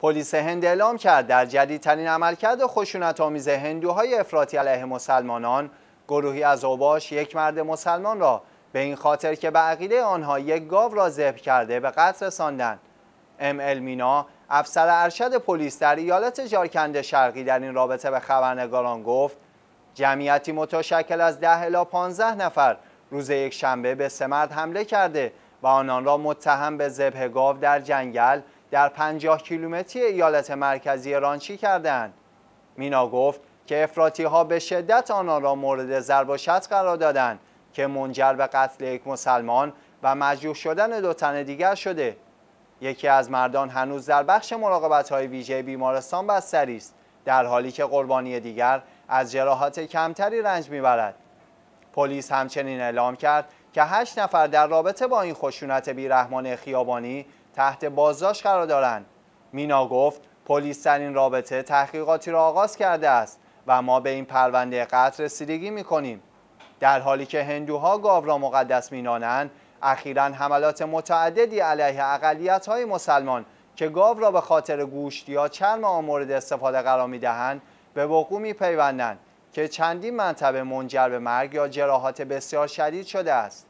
پلیس هند اعلام کرد در جدیدترین عملکرد خشونت آمیز هندوهای افراطی علیه مسلمانان گروهی از اوباش یک مرد مسلمان را به این خاطر که به عقیده آنها یک گاو را ذبح کرده به قتل رساندند ام مینا افسر ارشد پلیس در ایالت جارکند شرقی در این رابطه به خبرنگاران گفت جمعیتی متشکل از ده الا 15 نفر روز یک شنبه به سه مرد حمله کرده و آنان را متهم به ذبح گاو در جنگل در 50 کیلومتری ایالت مرکزی رانچی کردند. مینا گفت که افراتی ها به شدت آنها را مورد ضرب و قرار دادند که منجر به قتل یک مسلمان و مجروح شدن دو تن دیگر شده. یکی از مردان هنوز در بخش مراقبت های ویژه بیمارستان بستری است در حالی که قربانی دیگر از جراحات کمتری رنج میبرد. پلیس همچنین اعلام کرد که هشت نفر در رابطه با این خشونت بیرحمان خیابانی تحت بازداشت قرار دارند مینا گفت پلیس در این رابطه تحقیقاتی را آغاز کرده است و ما به این پرونده قتل رسیدگی میکنیم در حالی که هندوها گاو را مقدس مینانند اخیرا حملات متعددی علیه اقلیت های مسلمان که گاو را به خاطر گوشت یا چرم آن مورد استفاده قرار میدهند به وقوع میپیوندند که چندین منطبه منجر به مرگ یا جراحات بسیار شدید شده است